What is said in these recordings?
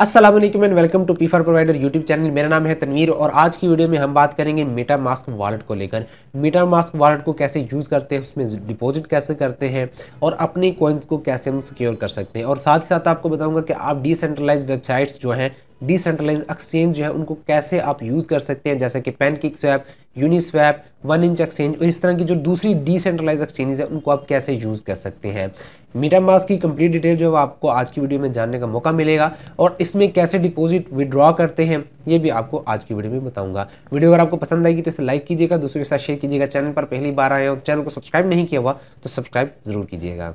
Aslam and welcome to पीफर provider YouTube channel मेरा नाम है तनवीर और आज की वीडियो में हम बात करेंगे मीटा मास्क वॉलेट को लेकर मीटा मास्क वॉलेट को कैसे यूज़ करते हैं उसमें डिपॉजिट कैसे करते हैं और अपने कॉइन्स को कैसे हम सिक्योर कर सकते हैं और साथ ही साथ आपको बताऊंगा कि आप डिसेंट्रलाइज वेबसाइट्स जो हैं डिसेंट्रलाइज एक्सचेंज जो है उनको कैसे आप यूज़ कर सकते हैं जैसे कि pan swap Uniswap one inch exchange और इस तरह की जो दूसरी डिसेंट्रलाइज एक्सचेंजेस हैं उनको आप कैसे यूज़ कर सकते हैं मीटा मास की कंप्लीट डिटेल जो है आपको आज की वीडियो में जानने का मौका मिलेगा और इसमें कैसे डिपॉजिट विड्रॉ करते हैं ये भी आपको आज की वीडियो में बताऊंगा वीडियो अगर आपको पसंद आएगी तो इसे लाइक कीजिएगा दूसरों के साथ शेयर कीजिएगा चैनल पर पहली बार आए और चैनल को सब्सक्राइब नहीं किया हुआ तो सब्सक्राइब जरूर कीजिएगा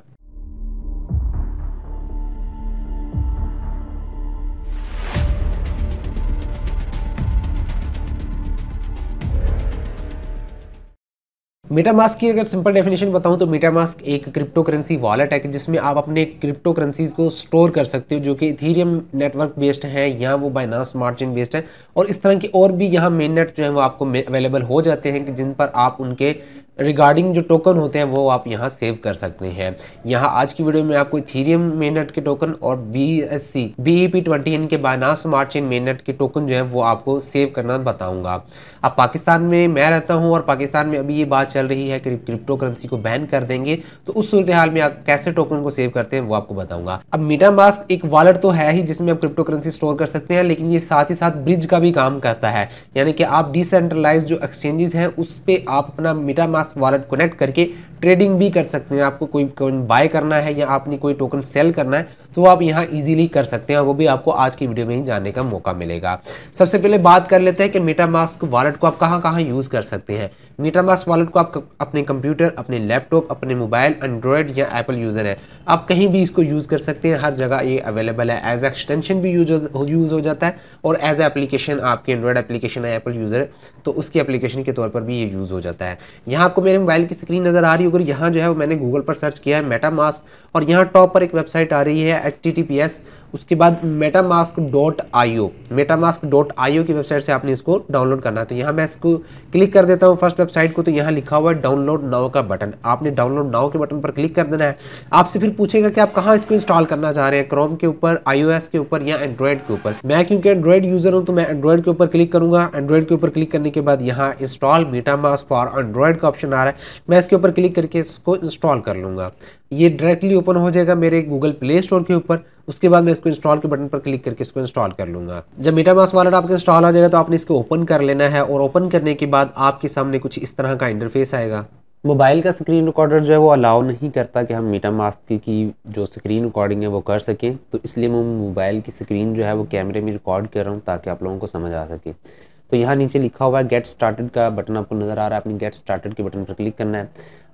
मेटामास्क की अगर सिंपल डेफिनेशन बताऊं तो मेटामास्क एक क्रिप्टो करेंसी वॉलेट है कि जिसमें आप अपने क्रिप्टो करेंसीज को स्टोर कर सकते हो जो कि इथेरियम नेटवर्क बेस्ड है या वो बाइनास स्मार्ट चेन बेस्ड है और इस तरह के और भी यहाँ मेन नेट जो है वो आपको अवेलेबल हो जाते हैं कि जिन पर आप उनके रिगार्डिंग जो टोकन होते हैं वो आप यहाँ सेव कर सकते हैं यहाँ आज की वीडियो में आपको थीरियम मेनट के टोकन और B S C B E P twenty इनके बायनास स्मार्ट चेन मेनट के टोकन जो है वो आपको सेव करना बताऊंगा अब पाकिस्तान में मैं रहता हूँ और पाकिस्तान में अभी ये बात चल रही है कि क्रिप्टो करेंसी को बैन कर देंगे तो उस सूरत हाल में आप कैसे टोकन को सेव करते हैं वो आपको बताऊंगा अब मीटा मास्क एक वॉलेट तो है ही जिसमें आप क्रिप्टो करेंसी स्टोर कर सकते हैं लेकिन ये साथ ही साथ ब्रिज का भी काम करता है यानी कि आप डिसेंट्रलाइज जो एक्सचेंजेस हैं उस पर आप अपना मीटा पास वॉलेट कनेक्ट करके ट्रेडिंग भी कर सकते हैं आपको कोई कॉइन बाय करना है या आपने कोई टोकन सेल करना है तो आप यहाँ इजीली कर सकते हैं वो भी आपको आज की वीडियो में ही जानने का मौका मिलेगा सबसे पहले बात कर लेते हैं कि मेटा मास्क वॉलेट को आप कहां कहां यूज़ कर सकते हैं मीटामास्क वॉलेट को आप अपने कंप्यूटर अपने लैपटॉप अपने मोबाइल एंड्रॉयड या एप्पल यूज़र है आप कहीं भी इसको यूज़ कर सकते हैं हर जगह ये अवेलेबल है एज एक्सटेंशन भी यूज यूज़ हो जाता है और एज एप्लीकेशन आपके एंड्रॉयड एप्लीकेशन है एप्पल यूज़र तो उसकी एप्लीकेशन के तौर पर भी ये यूज़ हो जाता है यहाँ आपको मेरे मोबाइल की स्क्रीन नज़र आ रही होगी यहाँ जो है मैंने गूगल पर सर्च किया है मेटामास्क और यहाँ टॉप पर एक वेबसाइट आ रही है एच उसके बाद MetaMask dot I O MetaMask dot I O की वेबसाइट से आपने इसको डाउनलोड करना है तो यहाँ मैं इसको क्लिक कर देता हूँ फर्स्ट वेबसाइट को तो यहाँ लिखा हुआ है डाउनलोड नाव का बटन आपने डाउनलोड नाव के बटन पर क्लिक कर देना है आपसे फिर पूछेगा कि आप कहाँ इसको इंस्टॉल करना चाह रहे हैं क्रोम के ऊपर आई के ऊपर या एंड्रॉयड के ऊपर मैं क्योंकि एंड्रॉयड यूजर हूँ तो मैं एंड्रॉयड के ऊपर क्लिक करूँगा एंड्रॉयड के ऊपर क्लिक करने के बाद यहाँ इंस्टॉल मेटामास्क फॉर एंड्रॉयड का ऑप्शन आ रहा है मैं इसके ऊपर क्लिक करके इसको इंस्टॉल कर लूँगा ये डायरेक्टली ओपन हो जाएगा मेरे गूगल प्ले स्टोर के ऊपर उसके बाद मैं इसको इंस्टॉल के बटन पर क्लिक करके इसको इंस्टॉल कर लूँगा जब मीटा मास वॉलेट आपका इंस्टॉल आ जाएगा तो आपने इसको ओपन कर लेना है और ओपन करने के बाद आपके सामने कुछ इस तरह का इंटरफेस आएगा मोबाइल का स्क्रीन रिकॉर्डर जो है वो अलाउ नहीं करता कि हम मीटा मास्क की जो स्क्रीन रिकॉर्डिंग है वो कर सकें तो इसलिए मैं मोबाइल की स्क्रीन जो है वो कैमरे में रिकॉर्ड कर रहा हूँ ताकि आप लोगों को समझ आ सके तो यहाँ नीचे लिखा हुआ है गेट स्टार्टेड का बटन आपको नज़र आ रहा है आपने गेट स्टार्टेड के बटन पर क्लिक करना है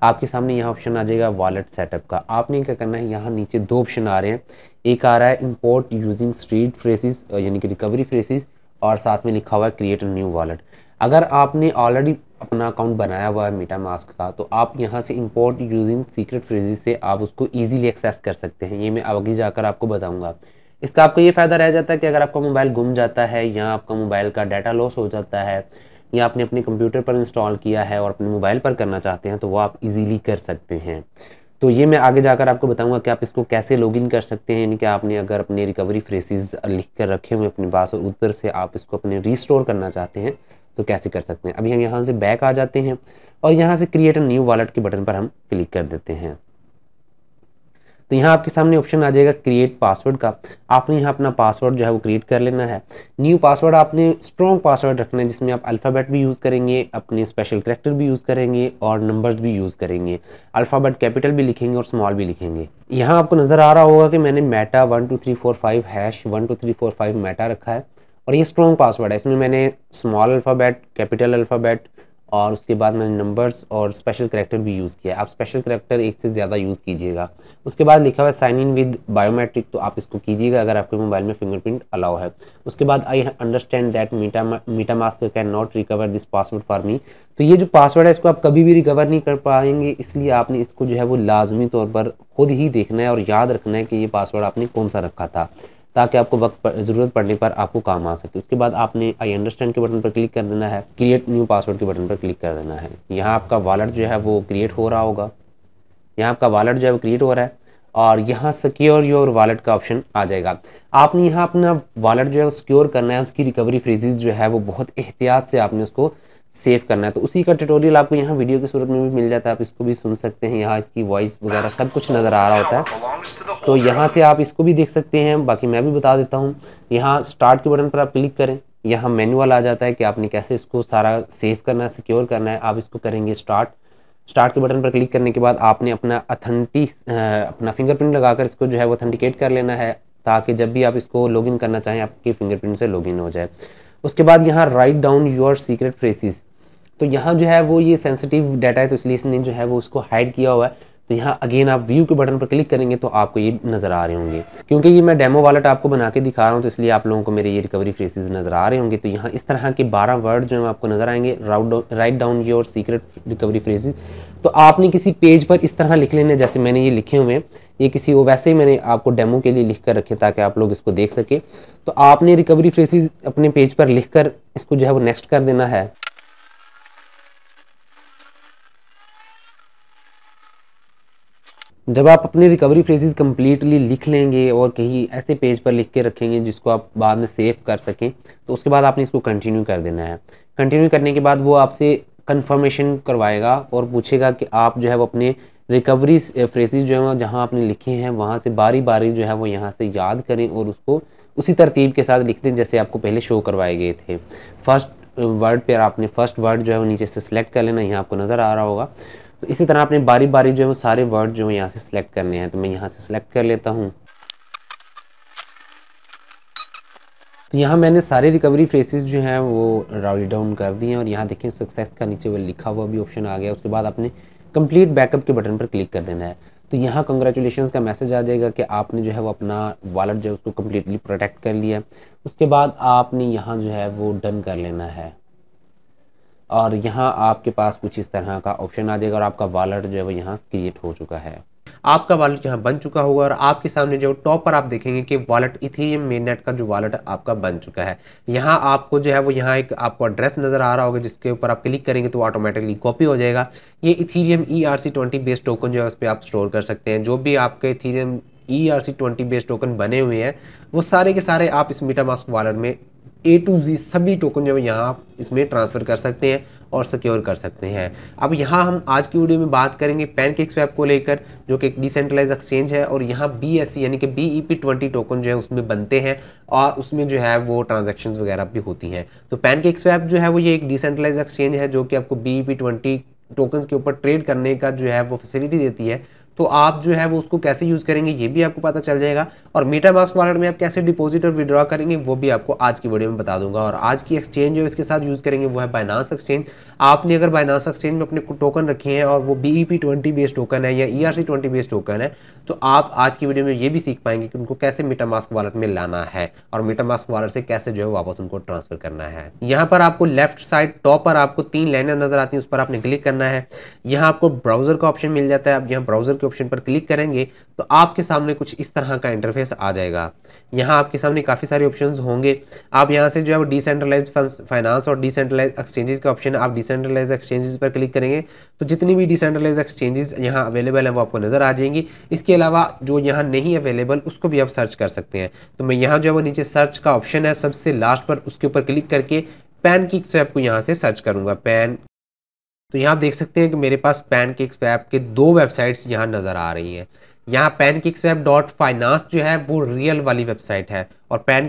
आपके सामने यहाँ ऑप्शन आ जाएगा वॉलेट सेटअप का आपने क्या करना है यहाँ नीचे दो ऑप्शन आ रहे हैं एक आ रहा है इम्पोर्ट यूजिंग स्ट्रीट फ्रेसिस यानी कि रिकवरी फ्रेसिस और साथ में लिखा हुआ है क्रिएट न्यू वॉलेट अगर आपने ऑलरेडी अपना अकाउंट बनाया हुआ है मीटा मास्क का तो आप यहाँ से इंपोर्ट यूजिंग सीक्रेट फ्रेजिस से आप उसको ईजिली एक्सेस कर सकते हैं ये मैं आगे जाकर आपको बताऊँगा इसका आपको ये फ़ायदा रह जाता है कि अगर आपका मोबाइल गुम जाता है या आपका मोबाइल का डाटा लॉस हो जाता है या आपने अपने कंप्यूटर पर इंस्टॉल किया है और अपने मोबाइल पर करना चाहते हैं तो वो आप इजीली कर सकते हैं तो ये मैं आगे जाकर आपको बताऊंगा कि आप इसको कैसे लॉगिन कर सकते हैं यानी कि आपने अगर अपने रिकवरी फ्रेसिस लिख कर रखे हुए अपने पास और उधर से आप इसको अपने रिस्टोर करना चाहते हैं तो कैसे कर सकते हैं अभी हम यहाँ से बैक आ जाते हैं और यहाँ से क्रिएट अ न्यू वॉलेट के बटन पर हम क्लिक कर देते हैं तो यहाँ आपके सामने ऑप्शन आ जाएगा क्रिएट पासवर्ड का आपने यहाँ अपना पासवर्ड जो है वो क्रिएट कर लेना है न्यू पासवर्ड आपने स्ट्रॉन्ग पासवर्ड रखना है जिसमें आप अल्फ़ाबेट भी यूज़ करेंगे अपने स्पेशल करेक्टर भी यूज़ करेंगे और नंबर्स भी यूज़ करेंगे अल्फ़ाबेट कैपिटल भी लिखेंगे और स्मॉल भी लिखेंगे यहाँ आपको नज़र आ रहा होगा कि मैंने meta one two three four five hash one two three four five meta रखा है और ये स्ट्रॉन्ग पासवर्ड है इसमें मैंने स्मॉल अल्फ़ाबेट कैपिटल अल्फ़ाबेट और उसके बाद मैंने नंबर्स और स्पेशल करेक्टर भी यूज़ किया आप स्पेशल करेक्टर एक से ज़्यादा यूज़ कीजिएगा उसके बाद लिखा हुआ है साइन इन विद बायोमेट्रिक तो आप इसको कीजिएगा अगर आपके मोबाइल में फिंगरप्रिंट अलाउ है उसके बाद I understand that meta MetaMask can not recover this password for me तो ये जो पासवर्ड है इसको आप कभी भी रिकवर नहीं कर पाएंगे इसलिए आपने इसको जो है वो लाजमी तौर पर खुद ही देखना है और याद रखना है कि ये पासवर्ड आपने कौन सा रखा था ताकि आपको वक्त ज़रूरत पड़ने पर आपको काम आ सके उसके बाद आपने आई अंडरस्टैंड के बटन पर क्लिक कर देना है क्रिएट न्यू पासवर्ड के बटन पर क्लिक कर देना है यहाँ आपका वॉलेट जो है वो क्रिएट हो रहा होगा यहाँ आपका वॉलेट जो है वो क्रिएट हो रहा है और यहाँ सिक्योर योर वॉलेट का ऑप्शन आ जाएगा आपने यहाँ अपना वॉलेट जो है सिक्योर करना है उसकी रिकवरी फ्रेजेस जो है वो बहुत एहतियात से आपने उसको सेव करना है तो उसी का ट्यूटोरियल आपको यहाँ वीडियो की सूरत में भी मिल जाता है आप इसको भी सुन सकते हैं यहाँ इसकी वॉइस वगैरह सब कुछ नज़र आ रहा होता है तो यहाँ से आप इसको भी देख सकते हैं बाकी मैं भी बता देता हूँ यहाँ स्टार्ट के बटन पर आप क्लिक करें यहाँ मैनुअल आ जाता है कि आपने कैसे इसको सारा सेव करना है सिक्योर करना है आप इसको करेंगे स्टार्ट स्टार्ट के बटन पर क्लिक करने के बाद आपने अपना अथेंटी अपना फिंगरप्रिंट लगाकर इसको जो है वो अथेंटिकेट कर लेना है ताकि जब भी आप इसको लॉगिन करना चाहें आपके फिंगरप्रिंट से लॉगिन हो जाए उसके बाद यहाँ write down your secret phrases तो यहाँ जो है वो ये सेंसिटिव डाटा है तो इसलिए इसने जो है वो उसको हाइड किया हुआ है तो यहाँ अगेन आप व्यू के बटन पर क्लिक करेंगे तो आपको ये नज़र आ रहे होंगे क्योंकि ये मैं डेमो वालेट आपको बना के दिखा रहा हूँ तो इसलिए आप लोगों को मेरे ये रिकवरी फ्रेसिस नज़र आ रहे होंगे तो यहाँ इस तरह के 12 वर्ड जो है आपको नज़र आएंगे write down your secret recovery phrases तो आपने किसी पेज पर इस तरह लिख लेने जैसे मैंने ये लिखे हुए हैं ये किसी वो वैसे ही मैंने आपको डेमो के लिए लिख कर रखे ताकि आप लोग इसको देख सके तो आपने रिकवरी फ्रेसिस अपने पेज पर लिख कर इसको जो है वो नेक्स्ट कर देना है जब आप अपने रिकवरी फ्रेसिस कम्प्लीटली लिख लेंगे और कहीं ऐसे पेज पर लिख के रखेंगे जिसको आप बाद में सेव कर सकें तो उसके बाद आपने इसको कंटिन्यू कर देना है कंटिन्यू करने के बाद वो आपसे कंफर्मेशन करवाएगा और पूछेगा कि आप जो है वो अपने रिकवरी फ्रेजेज जो है जहाँ आपने लिखे हैं वहाँ से बारी बारी जो है वो यहाँ से याद करें और उसको उसी तरतीब के साथ लिख दें जैसे आपको पहले शो करवाए गए थे फर्स्ट वर्ड पर आपने फर्स्ट वर्ड जो है वो नीचे से सिलेक्ट कर लेना यहाँ आपको नज़र आ रहा होगा तो इसी तरह आपने बारी बारी जो है वो सारे वर्ड जो है यहाँ से सिलेक्ट करने हैं तो मैं यहाँ से सिलेक्ट कर लेता हूँ तो यहाँ मैंने सारे रिकवरी फ्रेसिस जो हैं वो राइट डाउन कर दिए हैं और यहाँ देखें सक्सेस का नीचे वो लिखा हुआ भी ऑप्शन आ गया उसके बाद आपने कंप्लीट बैकअप के बटन पर क्लिक कर देना है तो यहाँ कंग्रेचुलेशन का मैसेज आ जाएगा कि आपने जो है वो अपना वॉलेट जो है उसको कम्प्लीटली प्रोटेक्ट कर लिया उसके बाद आपने यहाँ जो है वो डन कर लेना है और यहाँ आपके पास कुछ इस तरह का ऑप्शन आ जाएगा और आपका वॉलेट जो है वो यहाँ क्रिएट हो चुका है आपका वॉलेट यहाँ बन चुका होगा और आपके सामने जो टॉप पर आप देखेंगे कि वॉलेट इथीरियम मेननेट का जो वॉलेट आपका बन चुका है यहाँ आपको जो है वो यहाँ एक आपको एड्रेस नजर आ रहा होगा जिसके ऊपर आप क्लिक करेंगे तो ऑटोमेटिकली कॉपी हो जाएगा ये Ethereum E R C twenty based token जो है उस पर आप स्टोर कर सकते हैं जो भी आपके Ethereum E R C twenty based token बने हुए हैं वो सारे के सारे आप इस मीटा वॉलेट में ए टू जी सभी टोकन जो है यहाँ आप इसमें ट्रांसफ़र कर सकते हैं और सिक्योर कर सकते हैं अब यहाँ हम आज की वीडियो में बात करेंगे पैन केक स्वैप को लेकर जो कि एक डिसेंट्रलाइज एक्सचेंज है और यहाँ बी e, यानी कि B E P twenty token जो है उसमें बनते हैं और उसमें जो है वो ट्रांजेक्शन वगैरह भी होती हैं तो पैन केक स्वैप जो है वो ये एक डिसेंट्रलाइज एक्सचेंज है जो कि आपको B E P twenty tokens के ऊपर ट्रेड करने का जो है वो फैसिलिटी देती है तो आप जो है वो उसको कैसे यूज़ करेंगे ये भी आपको पता चल जाएगा और मीटा मास्क वॉलेट में आप कैसे डिपॉजिट और विड्रॉ करेंगे वो भी आपको आज की वीडियो में बता दूंगा और आज की एक्सचेंज जो इसके साथ यूज़ करेंगे वो है बाइनास एक्सचेंज आपने अगर बाइनास एक्सचेंज में अपने टोकन रखे हैं और वो B E P twenty based token है या E R C twenty based token है तो आप आज की वीडियो में ये भी सीख पाएंगे कि उनको कैसे मीटा मास्क वॉलेट में लाना है और मीटा मास्क वॉलेट से कैसे जो है वापस उनको ट्रांसफर करना है यहाँ पर आपको लेफ्ट साइड टॉप पर आपको तीन लाइनें नजर आती हैं उस पर आपने क्लिक करना है यहाँ आपको ब्राउजर का ऑप्शन मिल जाता है आप यहाँ ब्राउजर के ऑप्शन पर क्लिक करेंगे तो आपके सामने कुछ इस तरह का इंटरफेस आ जाएगा यहाँ आपके सामने काफ़ी सारे ऑप्शंस होंगे आप यहाँ से जो है वो डिसेंट्रलाइज फाइनेंस और डिसेंट्रलाइज एक्सचेंजेस का ऑप्शन आप डिसेंट्रलाइज एक्सचेंजेस पर क्लिक करेंगे तो जितनी भी डिसेंट्रलाइज एक्सचेंजेस यहाँ अवेलेबल हैं वो आपको नज़र आ जाएंगी इसके अलावा जो यहाँ नहीं अवेलेबल उसको भी आप सर्च कर सकते हैं तो मैं यहाँ जो है वो नीचे सर्च का ऑप्शन है सबसे लास्ट पर उसके ऊपर क्लिक करके पैन की स्वैप को यहाँ से सर्च करूँगा पैन तो यहाँ आप देख सकते हैं कि मेरे पास पैन केक स्वैप के दो वेबसाइट्स यहाँ नज़र आ रही हैं यहाँ पैनकिक्स किक डॉट फाइनेंस जो है वो रियल वाली वेबसाइट है और पैन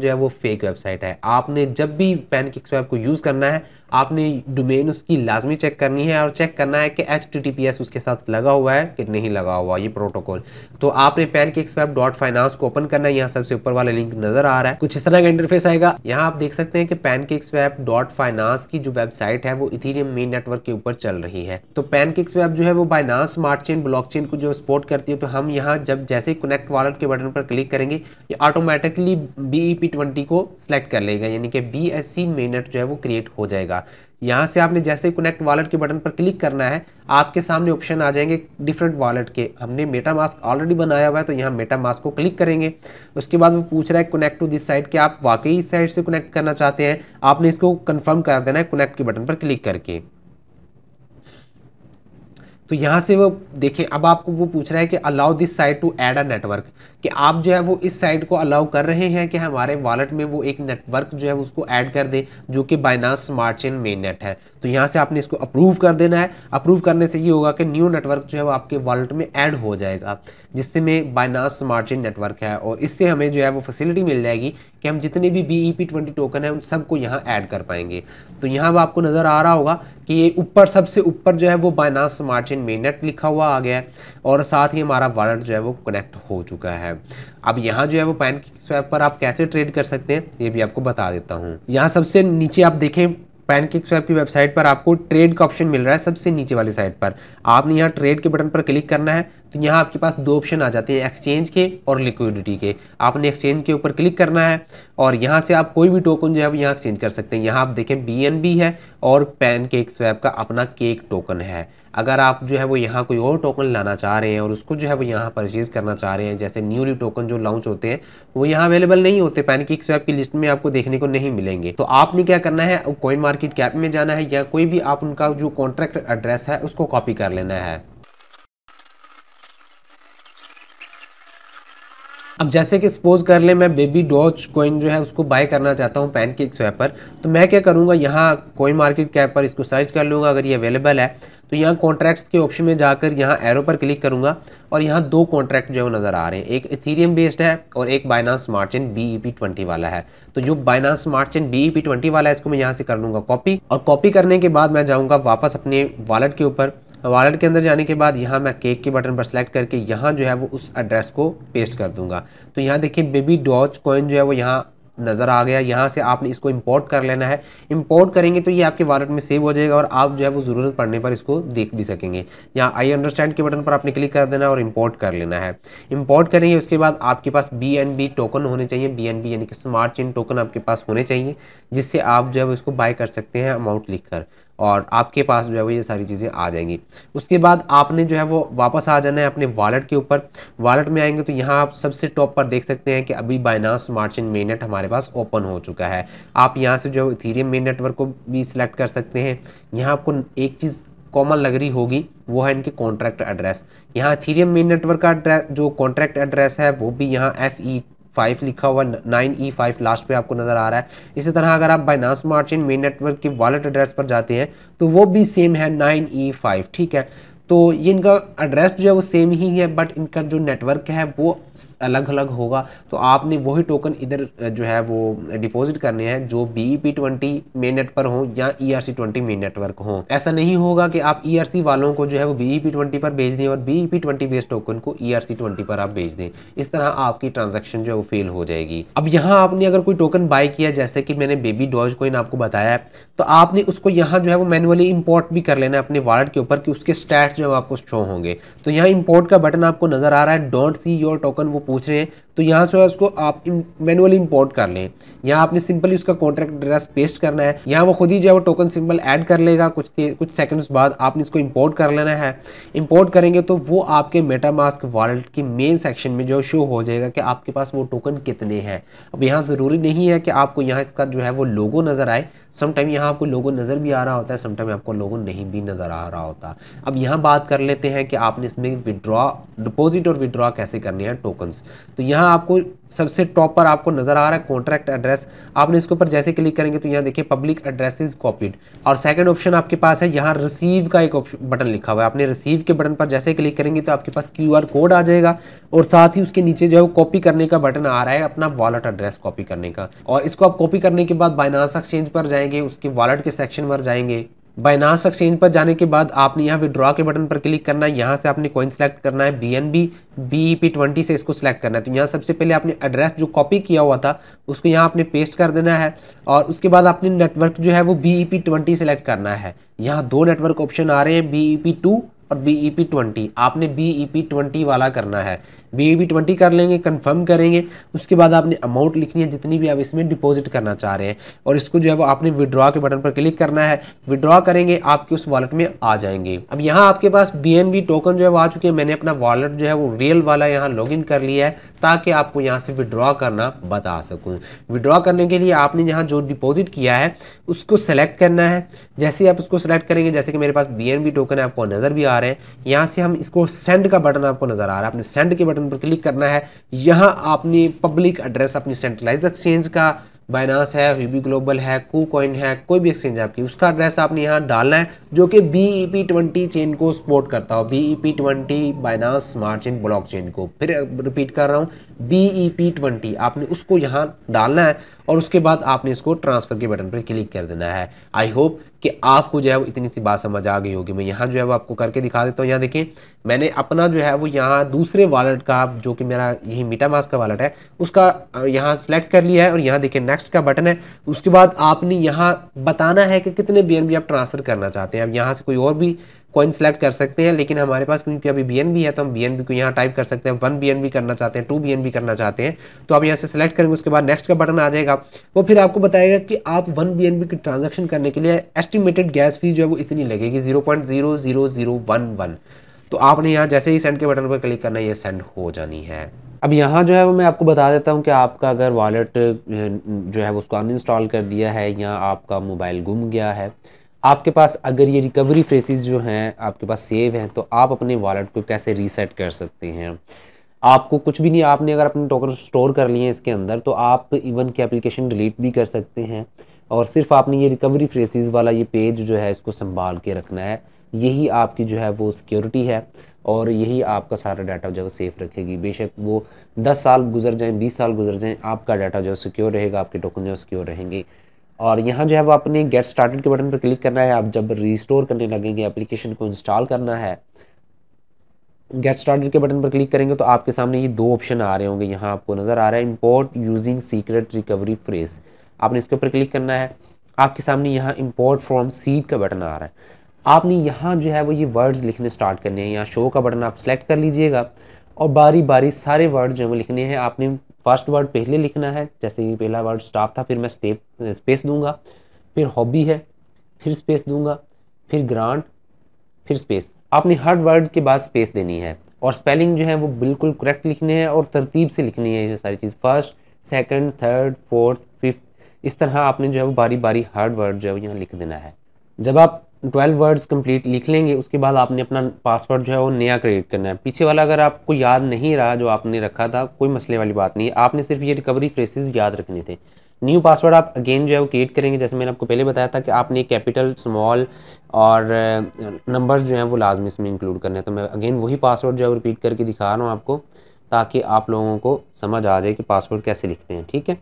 जो है वो फेक वेबसाइट है आपने जब भी पैन को यूज़ करना है आपने डोमेन उसकी लाजमी चेक करनी है और चेक करना है कि एच उसके साथ लगा हुआ है कि नहीं लगा हुआ ये प्रोटोकॉल तो आपने पैन को ओपन करना है यहाँ सबसे ऊपर वाला लिंक नजर आ रहा है कुछ इस तरह का इंटरफेस आएगा यहाँ आप देख सकते हैं कि पैन की जो वेबसाइट है वो इथीरियम मेन नेटवर्क के ऊपर चल रही है तो पैन जो है वो finance smart chain blockchain को जो सपोर्ट करती है तो हम यहाँ जब जैसे कनेक्ट वॉलेट के बटन पर क्लिक करेंगे ऑटोमेटिकली बी पी ट्वेंटी को सिलेक्ट कर लेगा यानी कि बी एस सी मेनट जो है वो क्रिएट हो जाएगा यहाँ से आपने जैसे कनेक्ट वॉलेट के बटन पर क्लिक करना है आपके सामने ऑप्शन आ जाएंगे डिफरेंट वॉलेट के हमने मेटा मास्क ऑलरेडी बनाया हुआ है तो यहाँ मेटा मास्क को क्लिक करेंगे उसके बाद वो पूछ रहा है कनेक्ट टू दिस साइड कि आप वाकई इस साइड से कनेक्ट करना चाहते हैं आपने इसको कन्फर्म कर देना है कनेक्ट के बटन पर क्लिक करके तो यहाँ से वो देखें अब आपको वो पूछ रहा है कि allow this site to add a network कि आप जो है वो इस साइट को अलाउ कर रहे हैं कि हमारे वॉलेट में वो एक नेटवर्क जो है उसको ऐड कर दें जो कि Binance smart chain mainnet है तो यहाँ से आपने इसको अप्रूव कर देना है अप्रूव करने से ये होगा कि न्यू नेटवर्क जो है वो आपके वॉलेट में ऐड हो जाएगा जिससे में बाइनास स्मार्ट चेन नेटवर्क है और इससे हमें जो है वो फैसिलिटी मिल जाएगी कि हम जितने भी B E P twenty token है उन सबको यहाँ ऐड कर पाएंगे तो यहाँ आपको नज़र आ रहा होगा कि ये ऊपर सबसे ऊपर जो है वो Binance smart chain mainnet लिखा हुआ आ गया है और साथ ही हमारा वॉलेट जो है वो कनेक्ट हो चुका है है अब यहाँ जो है वो पैन स्वैप पर आप कैसे ट्रेड कर सकते हैं ये भी आपको बता देता हूँ यहाँ सबसे नीचे आप देखें पैनकेक स्वैप की वेबसाइट पर आपको ट्रेड का ऑप्शन मिल रहा है सबसे नीचे वाली साइड पर आपने यहाँ ट्रेड के बटन पर क्लिक करना है तो यहाँ आपके पास दो ऑप्शन आ जाते हैं एक्सचेंज के और लिक्विडिटी के आपने एक्सचेंज के ऊपर क्लिक करना है और यहाँ से आप कोई भी टोकन जो है यहाँ एक्सचेंज कर सकते हैं यहाँ आप देखें बी है और पैन केक स्वैप का अपना केक टोकन है अगर आप जो है वो यहाँ कोई और टोकन लाना चाह रहे हैं और उसको जो है वो यहाँ परचेज़ करना चाह रहे हैं जैसे न्यूली टोकन जो लॉन्च होते हैं वो यहाँ अवेलेबल नहीं होते पैनकेक स्वैप की लिस्ट में आपको देखने को नहीं मिलेंगे तो आपने क्या करना है कॉइन मार्केट कैप में जाना है या कोई भी आप उनका जो कॉन्ट्रैक्ट एड्रेस है उसको कॉपी कर लेना है अब जैसे कि सपोज कर ले मैं बेबी डॉच कोइन जो है उसको बाय करना चाहता हूँ पैनकेक्स वेब पर तो मैं क्या करूँगा यहाँ कोइन मार्केट कैप पर इसको सर्च कर लूँगा अगर ये अवेलेबल है तो यहाँ कॉन्ट्रैक्ट्स के ऑप्शन में जाकर यहाँ एरो पर क्लिक करूँगा और यहाँ दो कॉन्ट्रैक्ट जो है वो नज़र आ रहे हैं एक इथीरियम बेस्ड है और एक Binance smart chain B E P twenty वाला है तो जो Binance smart chain B E P twenty वाला है इसको मैं यहाँ से कर लूँगा कॉपी और कॉपी करने के बाद मैं जाऊँगा वापस अपने वालेट के ऊपर वॉलेट के अंदर जाने के बाद यहाँ मैं केक के बटन पर सेलेक्ट करके यहाँ जो है वो उस एड्रेस को पेस्ट कर दूंगा तो यहाँ देखिए बेबी डॉच कॉइन जो है वो यहाँ नज़र आ गया यहाँ से आपने इसको इंपोर्ट कर लेना है इंपोर्ट करेंगे तो ये आपके वॉलेट में सेव हो जाएगा और आप जो है वो ज़रूरत पड़ने पर इसको देख भी सकेंगे यहाँ आई अंडरस्टैंड के बटन पर आपने क्लिक कर देना और इंपोर्ट कर लेना है इंपोर्ट करेंगे उसके बाद आपके पास बी टोकन होने चाहिए बी यानी कि स्मार्ट चेन टोकन आपके पास होने चाहिए जिससे आप जो है वो इसको बाय कर सकते हैं अमाउंट लिख कर और आपके पास जो है वो ये सारी चीज़ें आ जाएंगी उसके बाद आपने जो है वो वापस आ जाना है अपने वॉलेट के ऊपर वॉलेट में आएंगे तो यहाँ आप सबसे टॉप पर देख सकते हैं कि अभी बाइनास मार्चिन मेनट हमारे पास ओपन हो चुका है आप यहाँ से जो इथीरियम मेन नेटवर्क को भी सिलेक्ट कर सकते हैं यहाँ आपको एक चीज़ कॉमन लग रही होगी वो है इनके कॉन्ट्रैक्ट एड्रेस यहाँ थीरियम मेन नेटवर्क का जो कॉन्ट्रैक्ट एड्रेस है वो भी यहाँ एफ ई e फाइव लिखा हुआ नाइन ई फाइव लास्ट पे आपको नजर आ रहा है इसी तरह अगर आप बाइनास मार्चिन मेन नेटवर्क की वॉलेट एड्रेस पर जाते हैं तो वो भी सेम है नाइन ई फाइव ठीक है तो ये इनका एड्रेस जो है वो सेम ही है बट इनका जो नेटवर्क है वो अलग अलग होगा तो आपने वही टोकन इधर जो है वो डिपॉजिट करने हैं जो B P twenty mainnet पर हो या E R C twenty main network हो ऐसा नहीं होगा कि आप ई आर सी वालों को जो है वो बी पी ट्वेंटी पर भेज दें और B P twenty based token को ई आर सी ट्वेंटी पर आप भेज दें इस तरह आपकी ट्रांजेक्शन जो है वो फेल हो जाएगी अब यहाँ आपने अगर कोई टोकन बाय किया जैसे कि मैंने बेबी डॉज कोइन आपको बताया तो आपने उसको यहाँ जो है वो मैनुअली इम्पोर्ट भी कर लेना अपने वॉलेट के ऊपर कि उसके स्टैट वो आपको शो होंगे तो यहाँ इम्पोर्ट का बटन आपको नज़र आ रहा है डोंट सी योर टोकन वो पूछ रहे हैं तो यहाँ से उसको आप मैनुअली इंपोर्ट कर लें यहाँ आपने सिंपली उसका कॉन्ट्रैक्ट एड्रेस पेस्ट करना है यहाँ वो खुद ही जो है वो टोकन सिंपल ऐड कर लेगा कुछ कुछ सेकंड्स बाद आपने इसको इंपोर्ट कर लेना है इंपोर्ट करेंगे तो वो आपके मेटामास्क वॉलेट की मेन सेक्शन में जो शो हो जाएगा कि आपके पास वो टोकन कितने हैं अब यहाँ ज़रूरी नहीं है कि आपको यहाँ इसका जो है वो लोगो नज़र आए समटाइम यहाँ आपको लोगो नज़र भी आ रहा होता है समटाइम आपको लोगो नहीं भी नज़र आ रहा होता अब यहाँ बात कर लेते हैं कि आपने इसमें विड्रॉ डिपोजिट और विड्रॉ कैसे करनी है टोकन तो यहाँ यहाँ आपको सबसे टॉप पर आपको नजर आ रहा है कॉन्ट्रैक्ट एड्रेस आपने इसके ऊपर जैसे क्लिक करेंगे तो यहाँ देखिए पब्लिक एड्रेस इज कॉपीड और सेकंड ऑप्शन आपके पास है यहाँ रिसीव का एक ऑप्शन बटन लिखा हुआ है आपने रिसीव के बटन पर जैसे क्लिक करेंगे तो आपके पास क्यू कोड आ जाएगा और साथ ही उसके नीचे जो है कॉपी करने का बटन आ रहा है अपना वॉलेट एड्रेस कॉपी करने का और इसको आप कॉपी करने के बाद बाइनास एक्सचेंज पर जाएंगे उसके वॉलेट के सेक्शन पर जाएंगे बाइनास एक्सचेंज पर जाने के बाद आपने यहाँ विड्रॉ के बटन पर क्लिक करना है यहाँ से आपने कॉइन सेलेक्ट करना है B N B B P twenty से इसको सेलेक्ट करना है तो यहाँ सबसे पहले आपने एड्रेस जो कॉपी किया हुआ था उसको यहाँ आपने पेस्ट कर देना है और उसके बाद आपने नेटवर्क जो है वो B E P twenty select करना है यहाँ दो नेटवर्क ऑप्शन आ रहे हैं बी ई पी टू और बी ई पी ट्वेंटी आपने बी ई पी ट्वेंटी वाला करना है बी बी ट्वेंटी कर लेंगे कंफर्म करेंगे उसके बाद आपने अमाउंट लिखनी है जितनी भी आप इसमें डिपॉजिट करना चाह रहे हैं और इसको जो है वो आपने विड्रॉ के बटन पर क्लिक करना है विड्रॉ करेंगे आपके उस वॉलेट में आ जाएंगे अब यहाँ आपके पास बी टोकन जो है वो आ चुके हैं मैंने अपना वॉलेट जो है वो रियल वाला यहाँ लॉग कर लिया है ताकि आपको यहाँ से विड्रॉ करना बता सकूँ विड्रॉ करने के लिए आपने यहाँ जो डिपॉजिट किया है उसको सेलेक्ट करना है जैसे आप उसको सेलेक्ट करेंगे जैसे कि मेरे पास बी टोकन है आपको नज़र भी आ रहे हैं यहाँ से हम इसको सेंड का बटन आपको नज़र आ रहा है आपने सेंड के बटन बटन पर क्लिक करना है यहाँ आपने पब्लिक एड्रेस अपनी सेंट्रलाइज एक्सचेंज का बाइनास है यूबी ग्लोबल है कू कॉइन है कोई भी एक्सचेंज आपकी उसका एड्रेस आपने यहाँ डालना है जो कि B E P twenty chain को सपोर्ट करता हो B E P twenty Binance smart chain blockchain को फिर रिपीट कर रहा हूँ बी ई पी ट्वेंटी आपने उसको यहाँ डालना है और उसके बाद आपने इसको ट्रांसफ़र के बटन पर क्लिक कर देना है आई होप कि आपको जो है वो इतनी सी बात समझ आ गई होगी मैं यहाँ जो है वो आपको करके दिखा देता हूँ यहाँ देखिए मैंने अपना जो है वो यहाँ दूसरे वॉलेट का जो कि मेरा यही मीटा मास्क का वॉलेट है उसका यहाँ सेलेक्ट कर लिया है और यहाँ देखिए नेक्स्ट का बटन है उसके बाद आपने यहाँ बताना है कि कितने बी आप ट्रांसफ़र करना चाहते हैं अब यहाँ से कोई और भी कॉइन सेलेक्ट कर सकते हैं लेकिन हमारे पास क्योंकि अभी बी भी है तो हम बी को यहाँ टाइप कर सकते हैं वन बी करना चाहते हैं टू बी करना चाहते हैं तो आप यहाँ से सेलेक्ट करेंगे उसके बाद नेक्स्ट का बटन आ जाएगा वो फिर आपको बताएगा कि आप वन बी की ट्रांजेक्शन करने के लिए एस्टिमेटेड गैस फीस जो है वो इतनी लगेगी जीरो तो आपने यहाँ जैसे ही सेंड के बटन पर क्लिक करना ये सेंड हो जानी है अब यहाँ जो है वो मैं आपको बता देता हूँ कि आपका अगर वॉलेट जो है उसको अनइंस्टॉल कर दिया है या आपका मोबाइल गुम गया है आपके पास अगर ये रिकवरी फ्रेसिस जो हैं आपके पास सेव हैं तो आप अपने वॉलेट को कैसे रीसेट कर सकते हैं आपको कुछ भी नहीं आपने अगर अपने टोकन स्टोर कर लिए हैं इसके अंदर तो आप इवन के एप्लीकेशन डिलीट भी कर सकते हैं और सिर्फ आपने ये रिकवरी फ्रेसिस वाला ये पेज जो है इसको संभाल के रखना है यही आपकी जो है वो सिक्योरिटी है और यही आपका सारा डाटा जो है सेफ़ रखेगी बेशक वो 10 साल गुजर जाएं 20 साल गुजर जाएं आपका डाटा जो है सिक्योर रहेगा आपके टोकन जो है सिक्योर रहेंगे और यहाँ जो है वो आपने गेट स्टार्टेड के बटन पर क्लिक करना है आप जब रिस्टोर करने लगेंगे एप्लीकेशन को इंस्टॉल करना है गेट स्टार्टेड के बटन पर क्लिक करेंगे तो आपके सामने ये दो ऑप्शन आ रहे होंगे यहाँ आपको नज़र आ रहा है import using secret recovery phrase आपने इसके ऊपर क्लिक करना है आपके सामने यहाँ इम्पोर्ट फ्रॉम सीट का बटन आ रहा है आपने यहाँ जो है वो ये वर्ड्स लिखने स्टार्ट करने हैं यहाँ शो का बटन आप सेलेक्ट कर लीजिएगा और बारी बारी सारे वर्ड जो है वो लिखने हैं आपने फर्स्ट वर्ड पहले लिखना है जैसे कि पहला वर्ड स्टाफ था फिर मैं स्टेप स्पेस दूंगा फिर हॉबी है फिर स्पेस दूंगा फिर ग्रांट फिर स्पेस आपने हर वर्ड के बाद स्पेस देनी है और स्पेलिंग जो है वो बिल्कुल करेक्ट लिखने हैं और तरतीब से लिखनी है ये सारी चीज़ first second third fourth fifth इस तरह आपने जो है वो बारी बारी हर वर्ड जो है यहाँ लिख देना है जब आप ट्वेल्व वर्ड्स कंप्लीट लिख लेंगे उसके बाद आपने अपना पासवर्ड जो है वो नया क्रिएट करना है पीछे वाला अगर आपको याद नहीं रहा जो आपने रखा था कोई मसले वाली बात नहीं आपने सिर्फ ये रिकवरी फ्रेसिस याद रखने थे न्यू पासवर्ड आप अगेन जो है वो क्रिएट करेंगे जैसे मैंने आपको पहले बताया था कि आपने कैपिटल स्मॉल और नंबर्स जो हैं वो लाजमी इसमें इंक्लूड करने हैं तो मैं अगेन वही पासवर्ड जो है रिपीट करके दिखा रहा हूँ आपको ताकि आप लोगों को समझ आ जाए कि पासवर्ड कैसे लिखते हैं ठीक है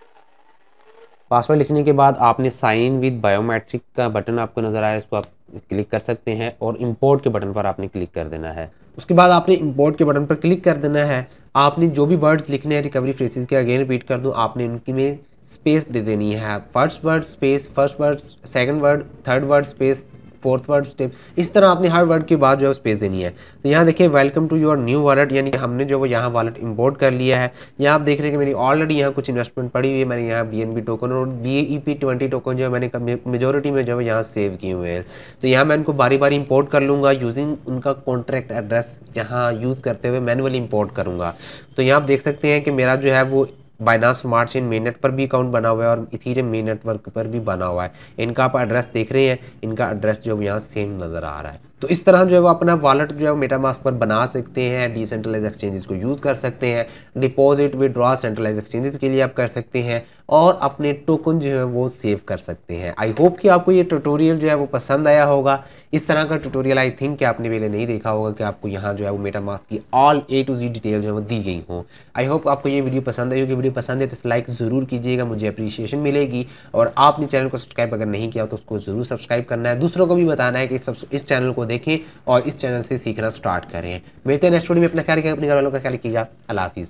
पासवर्ड लिखने के बाद आपने साइन विद बायोमेट्रिक का बटन आपको नज़र आया इसको आप क्लिक कर सकते हैं और इम्पोर्ट के बटन पर आपने क्लिक कर देना है उसके बाद आपने इम्पोर्ट के बटन पर क्लिक कर देना है आपने जो भी वर्ड्स लिखने हैं रिकवरी फ्रेसिस के अगेन रिपीट कर दूँ आपने उनकी में स्पेस दे देनी है first word space first word second word third word space fourth word step इस तरह आपने हर वर्ड के बाद जो है स्पेस देनी है तो यहाँ देखिए welcome to your new wallet यानी कि हमने जो वो यहाँ वॉलेट इंपोर्ट कर लिया है यहाँ आप देख रहे हैं कि मेरी ऑलरेडी यहाँ कुछ इन्वेस्टमेंट पड़ी हुई है मैंने यहाँ बी टोकन और बी ट्वेंटी टोकन जो है मैंने मेजोरिटी में जो है यहाँ सेव किए हुए हैं तो यहाँ मैं उनको बारी बारी इंपोर्ट कर लूँगा यूजिंग उनका कॉन्ट्रैक्ट एड्रेस यहाँ यूज़ करते हुए मैनुअली इंपोर्ट करूँगा तो यहाँ आप देख सकते हैं कि मेरा जो है वो बाइनास मार्च इन मेनेट पर भी अकाउंट बना हुआ है और इथीरियम मेन नेटवर्क पर भी बना हुआ है इनका आप एड्रेस देख रहे हैं इनका एड्रेस जो है यहाँ सेम नज़र आ रहा है तो इस तरह जो है वो अपना वॉलेट जो है मेटामास्क पर बना सकते हैं डिसेंट्रलाइज एक्सचेंजेस को यूज़ कर सकते हैं डिपॉजिट विड्रॉ सेंट्रलाइज एक्सचेंजेस के लिए आप कर सकते हैं और अपने टोकन जो है वो सेव कर सकते हैं आई होप कि आपको ये ट्यूटोरियल जो है वो पसंद आया होगा इस तरह का ट्यूटोरियल आई थिंक कि आपने पहले नहीं देखा होगा कि आपको यहाँ जो है वो मेटा मास्क की all A to Z detail जो है वो दी गई हो आई होप आपको ये वीडियो पसंद आई होगी वीडियो पसंद है तो इस लाइक ज़रूर कीजिएगा मुझे अप्रिशिएशन मिलेगी और आपने चैनल को सब्सक्राइब अगर नहीं किया तो उसको ज़रूर सब्सक्राइब करना है दूसरों को भी बताना है कि इस चैनल को देखें और इस चैनल से सीखना स्टार्ट करें मेरे नेक्स्ट वीडियो में अपना ख्याल अपने घर वालों का ख्याल रखिएगा अला हाफिज़